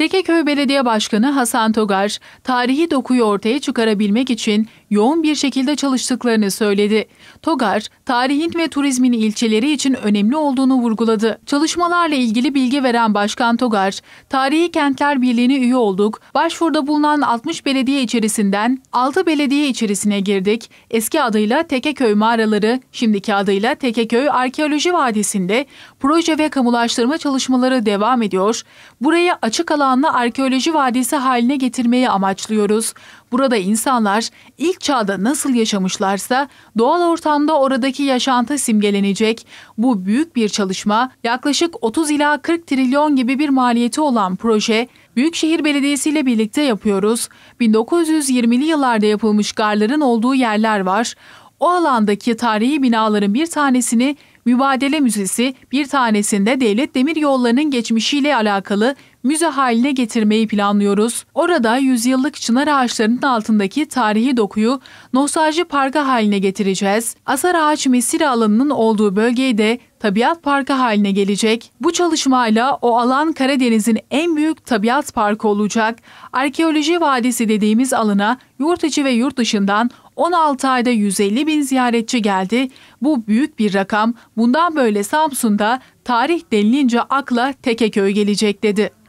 Tekeköy Belediye Başkanı Hasan Togar, tarihi dokuyu ortaya çıkarabilmek için yoğun bir şekilde çalıştıklarını söyledi. Togar, tarihin ve turizmin ilçeleri için önemli olduğunu vurguladı. Çalışmalarla ilgili bilgi veren Başkan Togar, Tarihi Kentler Birliği'ne üye olduk, başvuruda bulunan 60 belediye içerisinden 6 belediye içerisine girdik. Eski adıyla Tekeköy Mağaraları, şimdiki adıyla Tekeköy Arkeoloji Vadisi'nde proje ve kamulaştırma çalışmaları devam ediyor. Burayı açık alanlı arkeoloji vadisi haline getirmeyi amaçlıyoruz. Burada insanlar ilk antik çağda nasıl yaşamışlarsa doğal ortamda oradaki yaşantı simgelenecek. Bu büyük bir çalışma yaklaşık 30 ila 40 trilyon gibi bir maliyeti olan proje Büyükşehir Belediyesi ile birlikte yapıyoruz. 1920'li yıllarda yapılmış garların olduğu yerler var. O alandaki tarihi binaların bir tanesini Mübadele Müzesi, bir tanesinde Devlet Demir Yolları'nın geçmişiyle alakalı müze haline getirmeyi planlıyoruz. Orada yüzyıllık çınar ağaçlarının altındaki tarihi dokuyu nostalji parkı haline getireceğiz. Asar Ağaç Mesire alanının olduğu bölgeyi de tabiat parkı haline gelecek. Bu çalışmayla o alan Karadeniz'in en büyük tabiat parkı olacak. Arkeoloji Vadisi dediğimiz alana yurt içi ve yurt dışından 16 ayda 150 bin ziyaretçi geldi. Bu büyük bir rakam. Bundan böyle Samsun'da tarih denilince akla Tekeköy gelecek dedi.